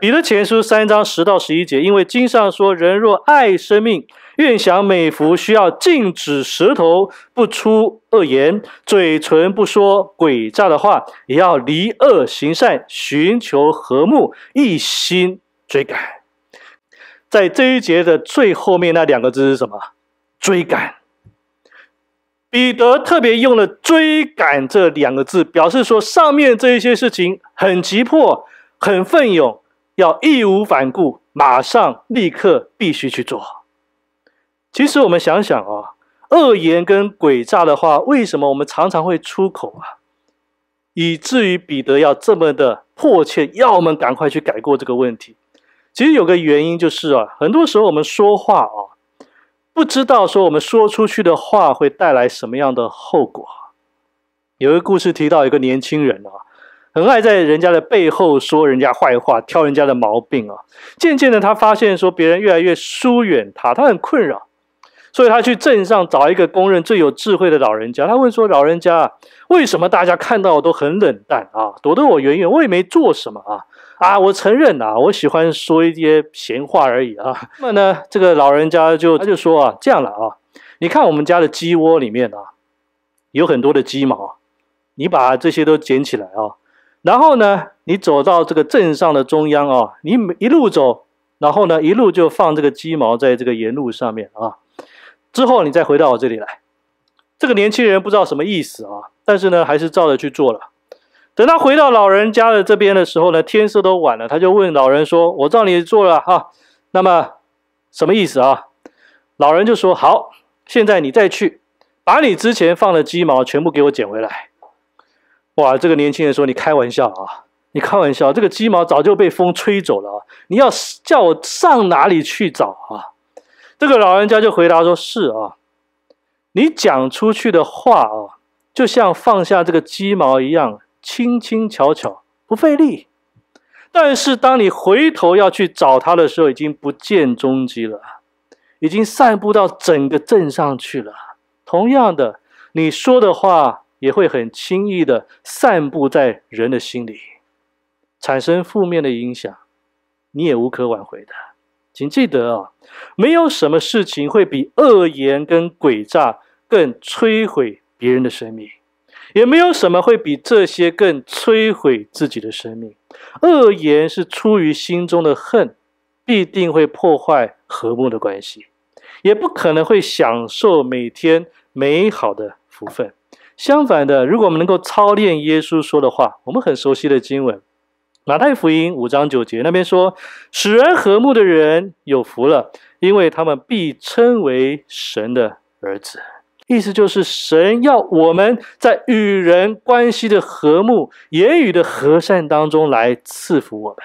彼得前书三章十到十一节，因为经上说，人若爱生命愿享美福，需要禁止舌头不出恶言，嘴唇不说诡诈的话，也要离恶行善，寻求和睦，一心追赶。在这一节的最后面那两个字是什么？追赶。彼得特别用了“追赶”这两个字，表示说上面这一些事情很急迫，很奋勇。要义无反顾，马上、立刻必须去做。其实我们想想啊，恶言跟诡诈的话，为什么我们常常会出口啊？以至于彼得要这么的迫切，要我们赶快去改过这个问题。其实有个原因就是啊，很多时候我们说话啊，不知道说我们说出去的话会带来什么样的后果。有一个故事提到一个年轻人啊。很爱在人家的背后说人家坏话，挑人家的毛病啊。渐渐的，他发现说别人越来越疏远他，他很困扰，所以他去镇上找一个公认最有智慧的老人家。他问说：“老人家为什么大家看到我都很冷淡啊，躲得我远远？我也没做什么啊啊！我承认呐，我喜欢说一些闲话而已啊。”那么呢，这个老人家就他就说啊：“这样了啊，你看我们家的鸡窝里面啊，有很多的鸡毛，你把这些都捡起来啊。”然后呢，你走到这个镇上的中央啊，你一路走，然后呢，一路就放这个鸡毛在这个沿路上面啊。之后你再回到我这里来，这个年轻人不知道什么意思啊，但是呢，还是照着去做了。等他回到老人家的这边的时候呢，天色都晚了，他就问老人说：“我照你做了哈，那么什么意思啊？”老人就说：“好，现在你再去，把你之前放的鸡毛全部给我捡回来。”哇，这个年轻人说：“你开玩笑啊！你开玩笑，这个鸡毛早就被风吹走了啊！你要叫我上哪里去找啊？”这个老人家就回答说：“是啊，你讲出去的话啊，就像放下这个鸡毛一样，轻轻巧巧，不费力。但是当你回头要去找他的时候，已经不见踪迹了，已经散布到整个镇上去了。同样的，你说的话。”也会很轻易的散布在人的心里，产生负面的影响。你也无可挽回的，请记得啊，没有什么事情会比恶言跟诡诈更摧毁别人的生命，也没有什么会比这些更摧毁自己的生命。恶言是出于心中的恨，必定会破坏和睦的关系，也不可能会享受每天美好的福分。相反的，如果我们能够操练耶稣说的话，我们很熟悉的经文，马太福音五章九节那边说：“使人和睦的人有福了，因为他们必称为神的儿子。”意思就是，神要我们在与人关系的和睦、言语的和善当中来赐福我们。